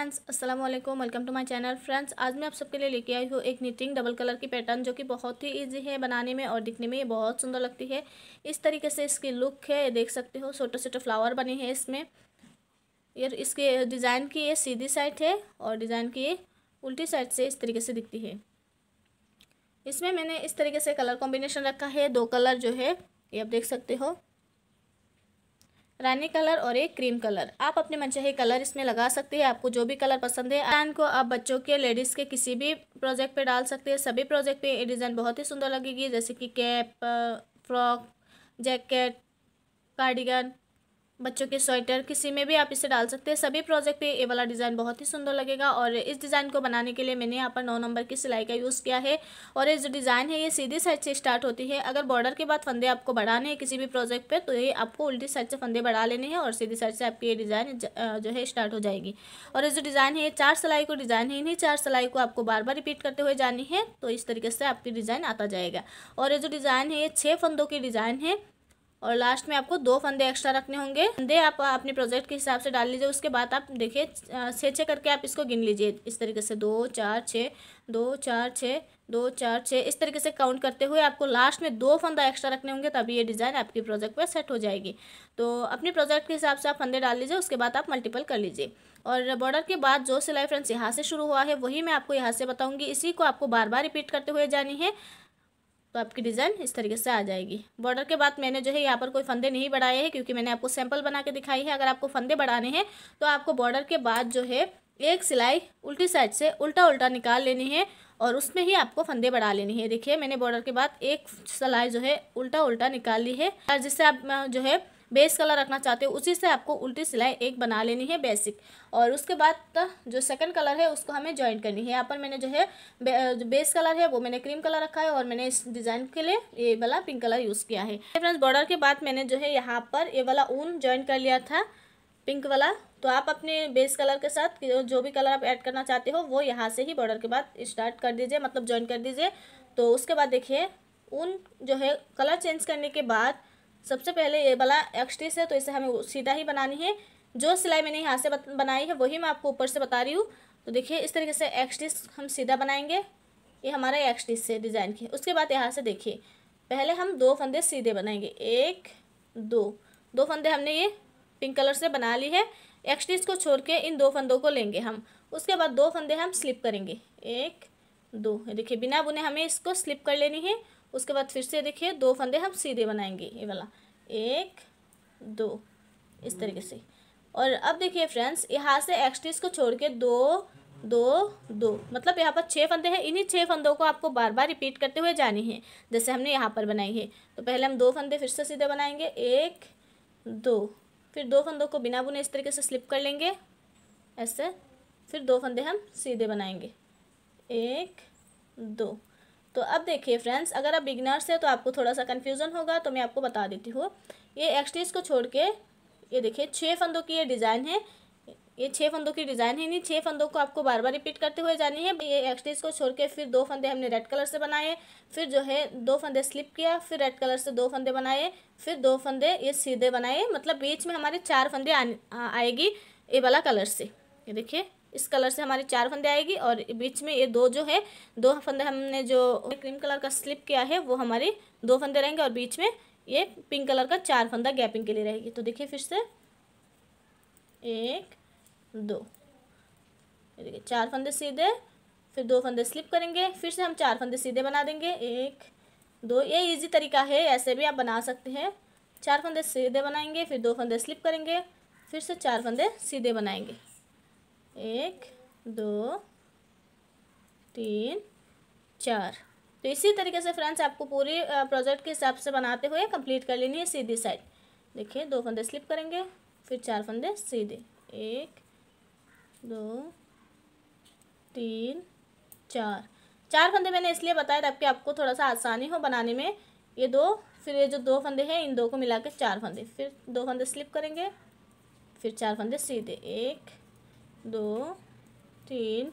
Friends अस्सलाम वालेकुम welcome to my channel friends आज मैं आप सबके लिए लेके आई हूँ एक निटिंग डबल कलर की पैटर्न जो कि बहुत ही इजी है बनाने में और दिखने में ये बहुत सुंदर लगती है इस तरीके से इसकी लुक है देख सकते हो छोटे छोटे फ्लावर बने हैं इसमें ये इसके डिज़ाइन की ये सीधी साइड है और डिज़ाइन की ये उल्टी साइड से इस तरीके से दिखती है इसमें मैंने इस तरीके से कलर कॉम्बिनेशन रखा है दो कलर जो है ये आप देख सकते हो रानी कलर और एक क्रीम कलर आप अपने मनचाहे कलर इसमें लगा सकते हैं आपको जो भी कलर पसंद है डिजाइन को आप बच्चों के लेडीज़ के किसी भी प्रोजेक्ट पे डाल सकते हैं सभी प्रोजेक्ट पे ये डिज़ाइन बहुत ही सुंदर लगेगी जैसे कि कैप फ्रॉक जैकेट कार्डिगन बच्चों के स्वेटर किसी में भी आप इसे डाल सकते हैं सभी प्रोजेक्ट पे ये वाला डिज़ाइन बहुत ही सुंदर लगेगा और इस डिज़ाइन को बनाने के लिए मैंने यहाँ पर नौ नंबर की सिलाई का यूज़ किया है और ये जो डिज़ाइन है ये सीधी साइड से स्टार्ट होती है अगर बॉर्डर के बाद फंदे आपको बढ़ाने हैं किसी भी प्रोजेक्ट पर तो ये आपको उल्टी साइड से फंदे बढ़ा लेने हैं और सीधी साइड से आपकी ये डिज़ाइन जो है स्टार्ट हो जाएगी और ये जो डिज़ाइन है ये चार सिलाई को डिज़ाइन है इन्हीं चार सिलाई को आपको बार बार रिपीट करते हुए जानी है तो इस तरीके से आपकी डिज़ाइन आता जाएगा और ये जो डिज़ाइन है ये छः फंदों की डिज़ाइन है और लास्ट में आपको दो फंदे एक्स्ट्रा रखने होंगे फंदे आप अपने प्रोजेक्ट के हिसाब से डाल लीजिए उसके बाद आप देखिए छः छः करके आप इसको गिन लीजिए इस तरीके से दो चार छः दो चार छः दो चार छः इस तरीके से काउंट करते हुए आपको लास्ट में दो फंदा एक्स्ट्रा रखने होंगे तभी ये डिज़ाइन आपके प्रोजेक्ट पर सेट हो जाएगी तो अपने प्रोजेक्ट के हिसाब से आप फंदे डाल लीजिए उसके बाद आप मल्टीपल कर लीजिए और बॉर्डर के बाद जो सिलाई फ्रेंड्स यहाँ से शुरू हुआ है वही मैं आपको यहाँ से बताऊँगी इसी को आपको बार बार रिपीट करते हुए जानी है तो आपकी डिज़ाइन इस तरीके से आ जाएगी बॉर्डर के बाद मैंने जो है यहाँ पर कोई फंदे नहीं बढ़ाए हैं क्योंकि मैंने आपको सैंपल बना के दिखाई है अगर आपको फंदे बढ़ाने हैं तो आपको बॉर्डर के बाद जो है एक सिलाई उल्टी साइड से उल्टा उल्टा निकाल लेनी है और उसमें ही आपको फंदे बढ़ा लेनी है देखिए मैंने बॉर्डर के बाद एक सिलाई जो है उल्टा उल्टा निकाल ली है जिससे आप जो है बेस कलर रखना चाहते हो उसी से आपको उल्टी सिलाई एक बना लेनी है बेसिक और उसके बाद तो जो सेकंड कलर है उसको हमें ज्वाइन करनी है यहाँ पर मैंने जो है बे, बेस कलर है वो मैंने क्रीम कलर रखा है और मैंने इस डिज़ाइन के लिए ये वाला पिंक कलर यूज़ किया है फ्रेंड्स बॉर्डर के बाद मैंने जो है यहाँ पर ये वाला ऊन ज्वाइन कर लिया था पिंक वाला तो आप अपने बेस कलर के साथ जो भी कलर आप ऐड करना चाहते हो वो यहाँ से ही बॉर्डर के बाद स्टार्ट कर दीजिए मतलब ज्वाइन कर दीजिए तो उसके बाद देखिए उन जो है कलर चेंज करने के बाद सबसे पहले ये वाला एक्सट्रीस है तो इसे हमें सीधा ही बनानी है जो सिलाई मैंने यहाँ से बनाई है वही मैं आपको ऊपर से बता रही हूँ तो देखिए इस तरीके से एक्सट्रीस हम सीधा बनाएंगे ये हमारा एक्सट्रीस से डिज़ाइन की उसके बाद यहाँ से देखिए पहले हम दो फंदे सीधे बनाएंगे एक दो दो फंदे हमने ये पिंक कलर से बना ली है एक्सट्रीज को छोड़ के इन दो फंदों को लेंगे हम उसके बाद दो फंदे हम स्लिप करेंगे एक दो देखिए बिना बुने हमें इसको स्लिप कर लेनी है उसके बाद फिर से देखिए दो फंदे हम सीधे बनाएंगे ये वाला एक दो इस तरीके से और अब देखिए फ्रेंड्स यहाँ से एक्सट्रीज को छोड़ के दो दो दो मतलब यहाँ पर छः फंदे हैं इन्हीं छः फंदों को आपको बार बार रिपीट करते हुए जानी है जैसे हमने यहाँ पर बनाई है तो पहले हम दो फंदे फिर से सीधे बनाएंगे एक दो फिर दो फंदों को बिना बुने इस तरीके से स्लिप कर लेंगे ऐसे फिर दो फंदे हम सीधे बनाएंगे एक दो तो अब देखिए फ्रेंड्स अगर आप बिगनर्स हैं तो आपको थोड़ा सा कन्फ्यूज़न होगा तो मैं आपको बता देती हूँ ये एक्सटीज को छोड़ के ये देखिए छः फंदों की ये डिज़ाइन है ये छः फंदों की डिज़ाइन है नहीं छः फंदों को आपको बार बार रिपीट करते हुए जानी है ये एक्सटीज को छोड़ के फिर दो फंदे हमने रेड कलर से बनाए फिर जो है दो फंदे स्लिप किया फिर रेड कलर से दो फंदे बनाए फिर दो फंदे ये सीधे बनाए मतलब बीच में हमारे चार फंदे आएगी ये वाला कलर से ये देखिए इस कलर से हमारी चार फंदे आएगी और बीच में ये दो जो है दो फंदे हमने जो क्रीम कलर का स्लिप किया है वो हमारे दो फंदे रहेंगे और बीच में ये पिंक कलर का चार फंदा गैपिंग के लिए रहेगी तो देखिए फिर से एक दो देखिए चार फंदे सीधे फिर दो फंदे स्लिप करेंगे फिर से हम चार फंदे सीधे बना देंगे एक दो ये इजी तरीका है ऐसे भी आप बना सकते हैं चार फंदे सीधे बनाएंगे फिर दो फंदे स्लिप करेंगे फिर से चार फंदे सीधे बनाएंगे एक दो तीन चार तो इसी तरीके से फ्रेंड्स आपको पूरी प्रोजेक्ट के हिसाब से बनाते हुए कंप्लीट कर लेनी है सीधी साइड देखिए दो फंदे स्लिप करेंगे फिर चार फंदे सीधे एक दो तीन चार चार फंदे मैंने इसलिए बताया ताकि आपको थोड़ा सा आसानी हो बनाने में ये दो फिर ये जो दो फंदे हैं इन दो को मिला के चार फंदे फिर दो फंदे स्लिप करेंगे फिर चार फंदे सीधे एक दो तीन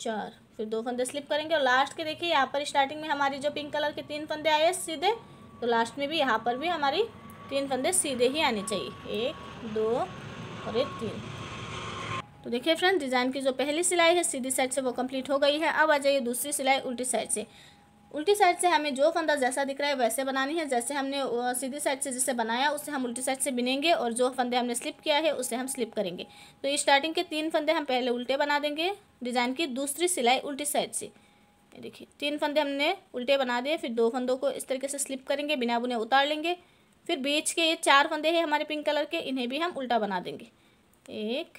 चार फिर दो फंदे स्लिप करेंगे और लास्ट के देखिए यहाँ पर स्टार्टिंग में हमारी जो पिंक कलर के तीन फंदे आए सीधे तो लास्ट में भी यहाँ पर भी हमारी तीन फंदे सीधे ही आने चाहिए एक दो और एक तीन तो देखिए फ्रेंड डिज़ाइन की जो पहली सिलाई है सीधी साइड से वो कंप्लीट हो गई है अब आ जाइए दूसरी सिलाई उल्टी साइड से उल्टी साइड से हमें जो फंदा जैसा दिख रहा है वैसे बनानी है जैसे हमने सीधी साइड से जैसे बनाया उसे हम उल्टी साइड से बिनेंगे और जो फंदे हमने स्लिप किया है उसे हम स्लिप करेंगे तो ये स्टार्टिंग के तीन फंदे हम पहले उल्टे बना देंगे डिज़ाइन की दूसरी सिलाई उल्टी साइड से देखिए तीन फंदे हमने उल्टे बना दिए फिर दो फंदों को इस तरीके से स्लिप करेंगे बिना बुने उतार लेंगे फिर बीच के ये चार फंदे हैं हमारे पिंक कलर के इन्हें भी हम उल्टा बना देंगे एक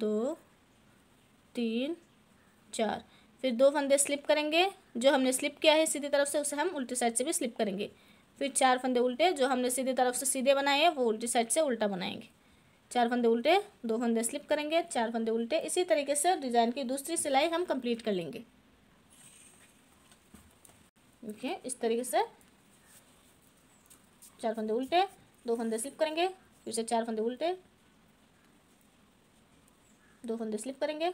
दो तीन चार फिर दो फंदे स्लिप करेंगे जो हमने स्लिप किया है सीधी तरफ से उसे हम उल्टी साइड से भी स्लिप करेंगे फिर चार फंदे उल्टे जो हमने सीधी तरफ से सीधे बनाए हैं वो उल्टी साइड से उल्टा बनाएंगे चार फंदे उल्टे दो फंदे स्लिप करेंगे चार फंदे उल्टे इसी तरीके से डिज़ाइन की दूसरी सिलाई हम कंप्लीट कर लेंगे देखिए इस तरीके से चार फंदे उल्टे दो फंदे स्लिप करेंगे फिर से चार फंदे उल्टे दो फंदे स्लिप करेंगे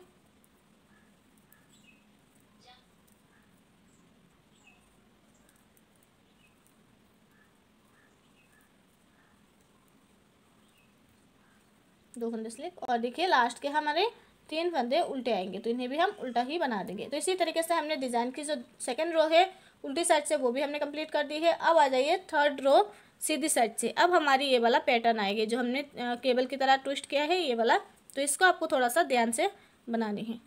दो फंदे स्लिप और देखिए लास्ट के हमारे तीन फंदे उल्टे आएंगे तो इन्हें भी हम उल्टा ही बना देंगे तो इसी तरीके से हमने डिज़ाइन की जो सेकेंड रो है उल्टी साइड से वो भी हमने कंप्लीट कर दी है अब आ जाइए थर्ड रो सीधी साइड से अब हमारी ये वाला पैटर्न आएगी जो हमने केबल की तरह ट्विस्ट किया है ये वाला तो इसको आपको थोड़ा सा ध्यान से बनानी है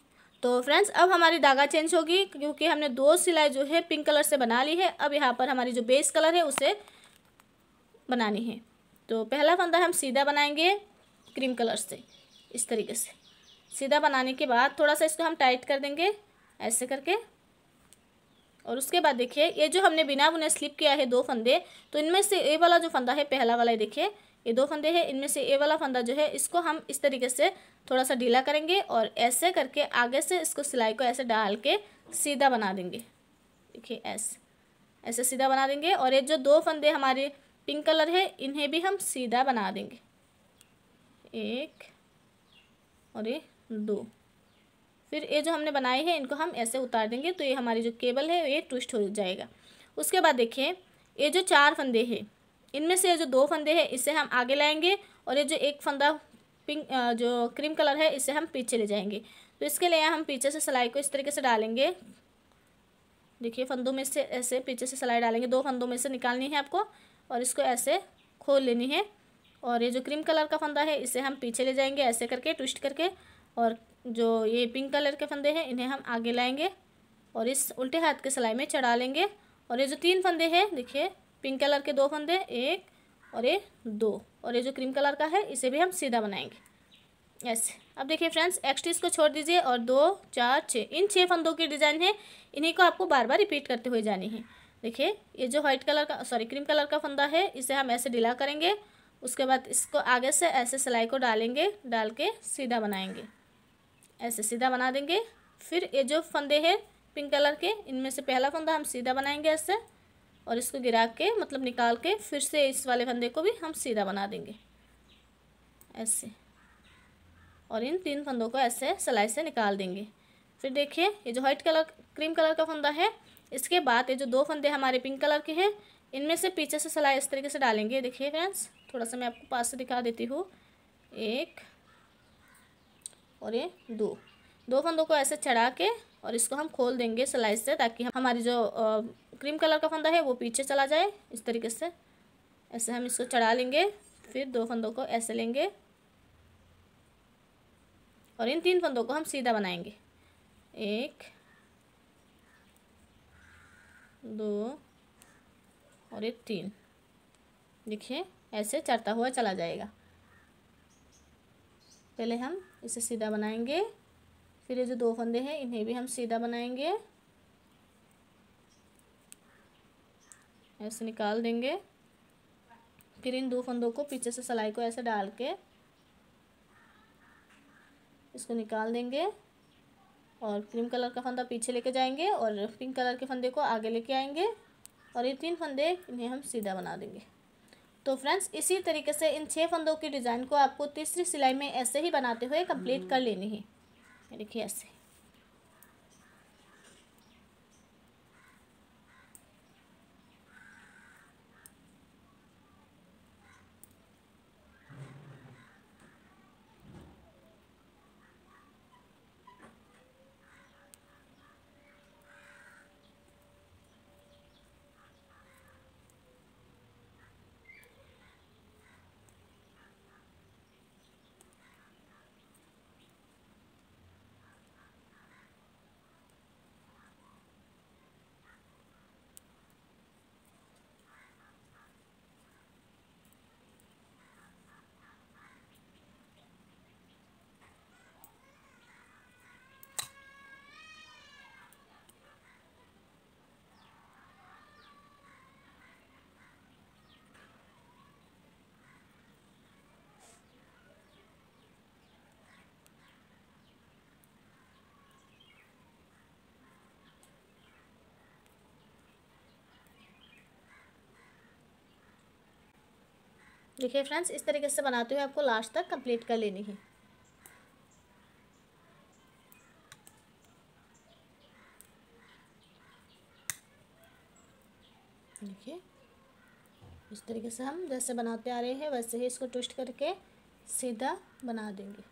तो फ्रेंड्स अब हमारी धागा चेंज होगी क्योंकि हमने दो सिलाई जो है पिंक कलर से बना ली है अब यहाँ पर हमारी जो बेस कलर है उसे बनानी है तो पहला फंदा हम सीधा बनाएंगे क्रीम कलर से इस तरीके से सीधा बनाने के बाद थोड़ा सा इसको हम टाइट कर देंगे ऐसे करके और उसके बाद देखिए ये जो हमने बिना बुने स्लिप किया है दो फंदे तो इनमें से ए वाला जो फंदा है पहला वाला देखिए ये दो फंदे हैं इनमें से ए वाला फंदा जो है इसको हम इस तरीके से थोड़ा सा ढीला करेंगे और ऐसे करके आगे से इसको सिलाई को ऐसे डाल के सीधा बना देंगे देखिए ऐसे ऐसे सीधा बना देंगे और ये जो दो फंदे हमारे पिंक कलर है इन्हें भी हम सीधा बना देंगे एक और ये दो फिर ये जो हमने बनाए हैं इनको हम ऐसे उतार देंगे तो ये हमारी जो केबल है ये ट्विस्ट हो जाएगा उसके बाद देखिए ये जो चार फंदे हैं इनमें से जो दो फंदे हैं इसे हम आगे लाएंगे और ये जो एक फंदा पिंक जो क्रीम कलर है इसे हम पीछे ले जाएंगे तो इसके लिए हम पीछे से सिलाई को इस तरीके से डालेंगे देखिए फंदों में से ऐसे पीछे से सिलाई डालेंगे दो फंदों में से निकालनी है आपको और इसको ऐसे खोल लेनी है और ये जो क्रीम कलर का फंदा है इसे हम पीछे ले जाएंगे ऐसे करके ट्विस्ट करके और जो ये पिंक कलर के फंदे हैं इन्हें हम आगे लाएंगे और इस उल्टे हाथ के सिलाई में चढ़ा लेंगे और ये जो तीन फंदे हैं देखिए पिंक कलर के दो फंदे एक और ये दो और ये जो क्रीम कलर का है इसे भी हम सीधा बनाएंगे ऐसे अब देखिए फ्रेंड्स एक्सट्रीज को छोड़ दीजिए और दो चार छः इन छः फंदों की डिज़ाइन है इन्हीं को आपको बार बार रिपीट करते हुए जानी है देखिए ये जो व्हाइट कलर का सॉरी क्रीम कलर का फंदा है इसे हम ऐसे ढीला करेंगे उसके बाद इसको आगे से ऐसे सिलाई को डालेंगे डाल के सीधा बनाएंगे ऐसे सीधा बना देंगे फिर ये जो फंदे हैं पिंक कलर के इनमें से पहला फंदा हम सीधा बनाएंगे ऐसे और इसको गिरा के मतलब निकाल के फिर से इस वाले फंदे को भी हम सीधा बना देंगे ऐसे और इन तीन फंदों को ऐसे सिलाई से निकाल देंगे फिर देखिए ये जो वाइट कलर क्रीम कलर का फंदा है इसके बाद ये जो दो फंदे हमारे पिंक कलर के हैं इनमें से पीछे से सिलाई इस तरीके से डालेंगे देखिए फ्रेंड्स थोड़ा सा मैं आपको पास से दिखा देती हूँ एक और ये दो दो फंदों को ऐसे चढ़ा के और इसको हम खोल देंगे सिलाई से ताकि हमारी जो क्रीम कलर का फंदा है वो पीछे चला जाए इस तरीके से ऐसे हम इसको चढ़ा लेंगे फिर दो फंदों को ऐसे लेंगे और इन तीन फंदों को हम सीधा बनाएंगे एक दो और एक तीन देखिए ऐसे चढ़ता हुआ चला जाएगा पहले हम इसे सीधा बनाएंगे फिर ये जो दो फंदे हैं इन्हें भी हम सीधा बनाएंगे ऐसे निकाल देंगे फिर इन दो फंदों को पीछे से सलाई को ऐसे डाल के इसको निकाल देंगे और क्रीम कलर का फंदा पीछे लेके जाएंगे और पिंक कलर के फंदे को आगे लेके आएंगे और ये तीन फंदे इन्हें हम सीधा बना देंगे तो फ्रेंड्स इसी तरीके से इन छः फंदों की डिज़ाइन को आपको तीसरी सिलाई में ऐसे ही बनाते हुए कंप्लीट कर हम्म। लेनी है देखिए ऐसे देखिए फ्रेंड्स इस तरीके से बनाते हुए आपको लास्ट तक कंप्लीट कर लेनी है देखिए इस तरीके से हम जैसे बनाते आ रहे हैं वैसे ही इसको ट्विस्ट करके सीधा बना देंगे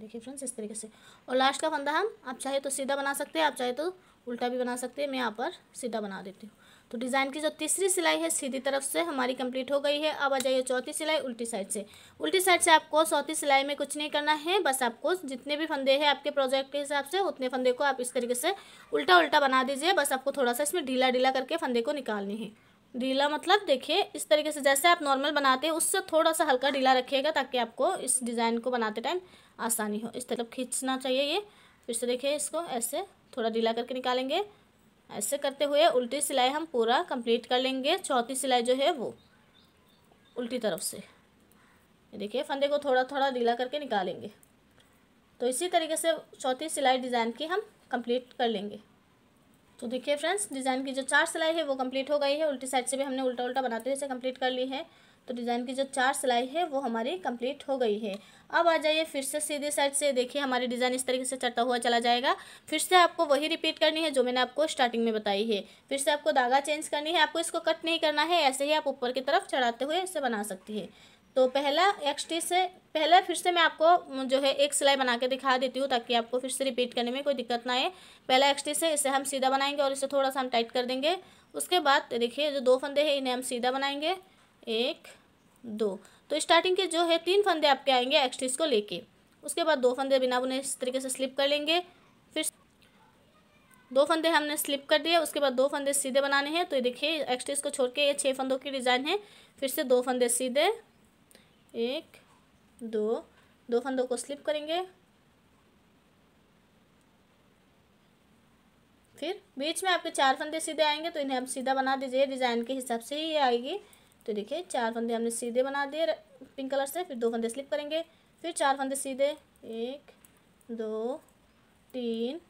देखिए फ्रेंड्स इस तरीके से और लास्ट का फंदा हम आप चाहे तो सीधा बना सकते हैं आप चाहे तो उल्टा भी बना सकते हैं मैं यहाँ पर सीधा बना देती हूँ तो डिज़ाइन की जो तीसरी सिलाई है सीधी तरफ से हमारी कंप्लीट हो गई है अब आ जाइए चौथी सिलाई उल्टी साइड से उल्टी साइड से आपको चौथी सिलाई में कुछ नहीं करना है बस आपको जितने भी फंदे हैं आपके प्रोजेक्ट के हिसाब से उतने फंदे को आप इस तरीके से उल्टा उल्टा बना दीजिए बस आपको थोड़ा सा इसमें ढीला ढीला करके फंदे को निकालनी है ढीला मतलब देखिए इस तरीके से जैसे आप नॉर्मल बनाते हैं उससे थोड़ा सा हल्का ढीला रखिएगा ताकि आपको इस डिज़ाइन को बनाते टाइम आसानी हो इस तरफ खींचना चाहिए ये फिर से देखिए इसको ऐसे थोड़ा ढीला करके निकालेंगे ऐसे करते हुए उल्टी सिलाई हम पूरा कंप्लीट कर लेंगे चौथी सिलाई जो है वो उल्टी तरफ से देखिए फंदे को थोड़ा थोड़ा ढीला करके निकालेंगे तो इसी तरीके से चौथी सिलाई डिज़ाइन की हम कंप्लीट कर लेंगे तो देखिए फ्रेंड्स डिज़ाइन की जो चार सिलाई है वो कंप्लीट हो गई है उल्टी साइड से भी हमने उल्टा उल्टा बनाते हुए इसे कंप्लीट कर ली है तो डिज़ाइन की जो चार सिलाई है वो हमारी कंप्लीट हो गई है अब आ जाइए फिर से सीधे साइड से देखिए हमारी डिज़ाइन इस तरीके से चढ़ता हुआ चला जाएगा फिर से आपको वही रिपीट करनी है जो मैंने आपको स्टार्टिंग में बताई है फिर से आपको धागा चेंज करनी है आपको इसको कट नहीं करना है ऐसे ही आप ऊपर की तरफ चढ़ाते हुए इसे बना सकती है तो पहला एक्सटी से पहला फिर से मैं आपको जो है एक सिलाई बना के दिखा देती हूँ ताकि आपको फिर से रिपीट करने में कोई दिक्कत ना आए पहला एक्सटी से इसे हम सीधा बनाएंगे और इसे थोड़ा सा हम टाइट कर देंगे उसके बाद देखिए जो दो फंदे हैं इन्हें हम सीधा बनाएंगे एक दो तो स्टार्टिंग के जो है तीन फंदे आपके आएंगे एक्सट्रीज को लेके उसके बाद दो फंदे बिना बुने इस तरीके से स्लिप कर लेंगे फिर दो फंदे हमने स्लिप कर दिए उसके बाद दो फंदे सीधे बनाने हैं तो देखिए एक्सट्रीज को छोड़ के ये छः फंदों की डिज़ाइन है फिर से दो फंदे सीधे एक दो दो फंदों को स्लिप करेंगे फिर बीच में आपके चार फंदे सीधे आएंगे तो इन्हें आप सीधा बना दीजिए डिज़ाइन के हिसाब से ही ये आएगी तो देखिए चार फंदे हमने सीधे बना दिए पिंक कलर से फिर दो फंदे स्लिप करेंगे फिर चार फंदे सीधे एक दो तीन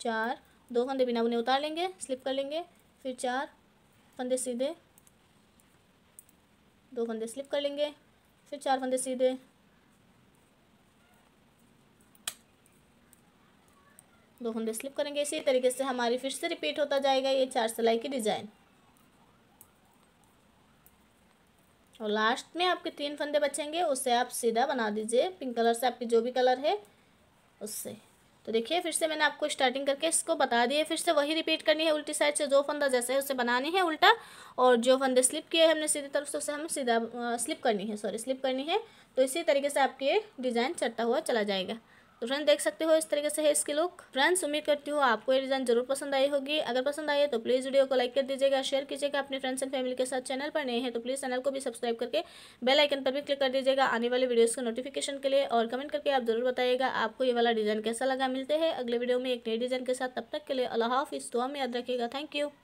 चार दो फंदे बिना बुने उतार लेंगे स्लिप कर लेंगे फिर चार फंदे सीधे दो फंदे स्लिप कर लेंगे फिर चार फंदे सीधे दो फंदे स्लिप करेंगे इसी तरीके से हमारी फिर से रिपीट होता जाएगा ये चार सिलाई की डिज़ाइन और लास्ट में आपके तीन फंदे बचेंगे उससे आप सीधा बना दीजिए पिंक कलर से आपकी जो भी कलर है उससे तो देखिए फिर से मैंने आपको स्टार्टिंग करके इसको बता दिए फिर से वही रिपीट करनी है उल्टी साइड से जो फंदा जैसे है उसे बनानी है उल्टा और जो फंदे स्लिप किए हमने सीधी तरफ से उसे हमें सीधा स्लिप करनी है सॉरी स्लिप करनी है तो इसी तरीके से आपकी डिज़ाइन चढ़ता हुआ चला जाएगा फ्रेंड देख सकते हो इस तरीके से है इसकी लुक फ्रेंड्स उम्मीद करती हूँ आपको ये डिजाइन जरूर पसंद आई होगी अगर पसंद आई है तो प्लीज वीडियो को लाइक कर दीजिएगा शेयर कीजिएगा अपने फ्रेंड्स एंड फैमिली के साथ चैनल पर नए हैं तो प्लीज चैनल को भी सब्सक्राइब करके बेल आइकन पर भी क्लिक कर दीजिएगा आने वाले वीडियोज़ के नोटिफिकेशन के लिए और कमेंट करके आप जरूर बताइएगा आपको ये वाला डिजाइन कैसा लगा मिलते हैं अगले वीडियो में एक नई डिजाइन के साथ तब तक के लिए अल्लाह हाफिज दुआ में याद रखिएगा थैंक यू